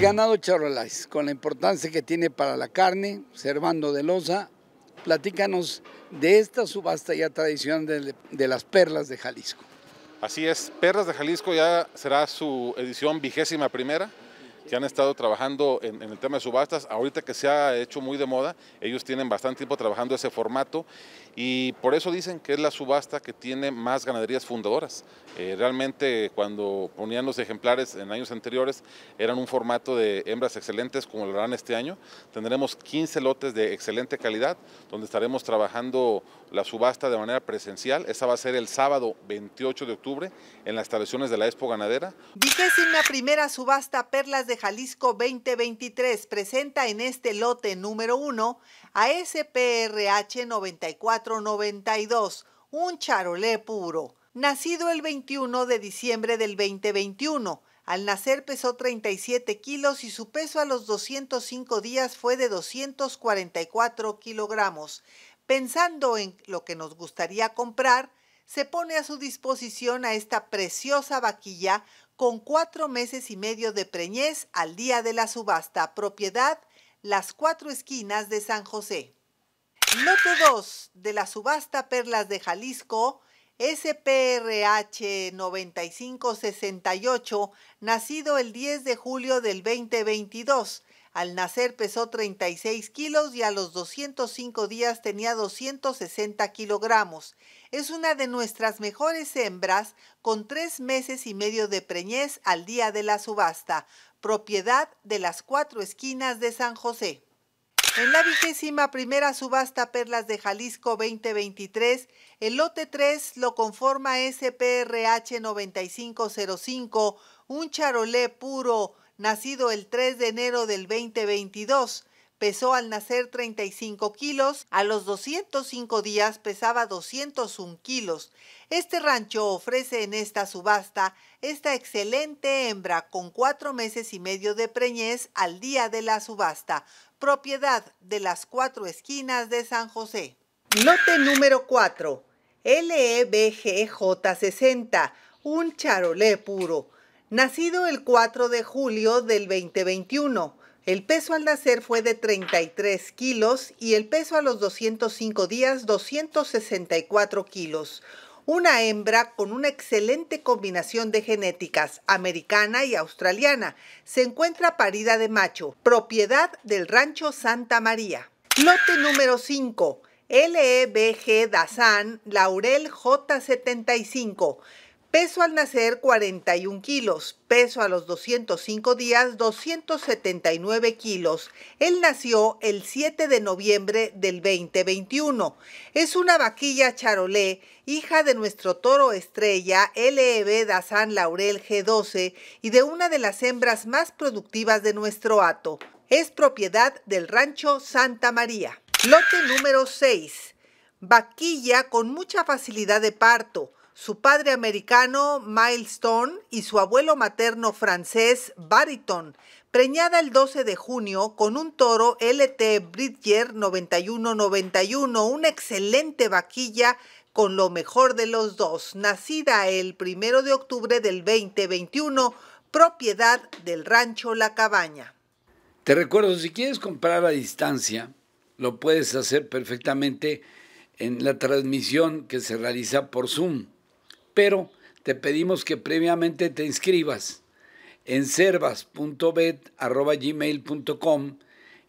ganado charolais, con la importancia que tiene para la carne, Servando de Loza, platícanos de esta subasta ya tradicional de, de las perlas de Jalisco. Así es, Perlas de Jalisco ya será su edición vigésima primera que han estado trabajando en, el tema de subastas, ahorita que se ha hecho muy de moda, ellos tienen bastante tiempo trabajando ese formato y por eso dicen que es la subasta que tiene más ganaderías fundadoras. Eh, realmente cuando ponían los ejemplares en años anteriores eran un formato de hembras excelentes como lo harán este año. Tendremos 15 lotes de excelente calidad donde estaremos trabajando la subasta de manera presencial. Esa va a ser el sábado 28 de octubre en las instalaciones de la Expo Ganadera. la primera subasta Perlas de Jalisco 2023 presenta en este lote número 1 a SPRH 9492, un charolé puro. Nacido el 21 de diciembre del 2021, al nacer pesó 37 kilos y su peso a los 205 días fue de 244 kilogramos. Pensando en lo que nos gustaría comprar, se pone a su disposición a esta preciosa vaquilla con cuatro meses y medio de preñez al día de la subasta, propiedad Las Cuatro Esquinas de San José. Lote 2 de la subasta Perlas de Jalisco SPRH 9568, nacido el 10 de julio del 2022. Al nacer pesó 36 kilos y a los 205 días tenía 260 kilogramos. Es una de nuestras mejores hembras con tres meses y medio de preñez al día de la subasta, propiedad de las cuatro esquinas de San José. En la vigésima primera subasta Perlas de Jalisco 2023, el lote 3 lo conforma SPRH 9505, un charolé puro, nacido el 3 de enero del 2022 pesó al nacer 35 kilos, a los 205 días pesaba 201 kilos. Este rancho ofrece en esta subasta esta excelente hembra con cuatro meses y medio de preñez al día de la subasta, propiedad de las cuatro esquinas de San José. Lote número 4, LEBGJ60, e un charolé puro, nacido el 4 de julio del 2021 el peso al nacer fue de 33 kilos y el peso a los 205 días 264 kilos. Una hembra con una excelente combinación de genéticas americana y australiana se encuentra parida de macho, propiedad del rancho Santa María. Lote número 5. LEBG Dazan Laurel J75. Peso al nacer 41 kilos, peso a los 205 días 279 kilos. Él nació el 7 de noviembre del 2021. Es una vaquilla charolé, hija de nuestro toro estrella LEB San Laurel G12 y de una de las hembras más productivas de nuestro hato. Es propiedad del rancho Santa María. Lote número 6. Vaquilla con mucha facilidad de parto su padre americano Milestone y su abuelo materno francés Bariton, preñada el 12 de junio con un toro LT Bridger 9191, una excelente vaquilla con lo mejor de los dos, nacida el 1 de octubre del 2021, propiedad del rancho La Cabaña. Te recuerdo, si quieres comprar a distancia, lo puedes hacer perfectamente en la transmisión que se realiza por Zoom pero te pedimos que previamente te inscribas en servas.bet.gmail.com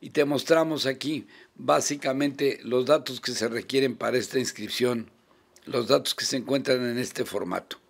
y te mostramos aquí básicamente los datos que se requieren para esta inscripción, los datos que se encuentran en este formato.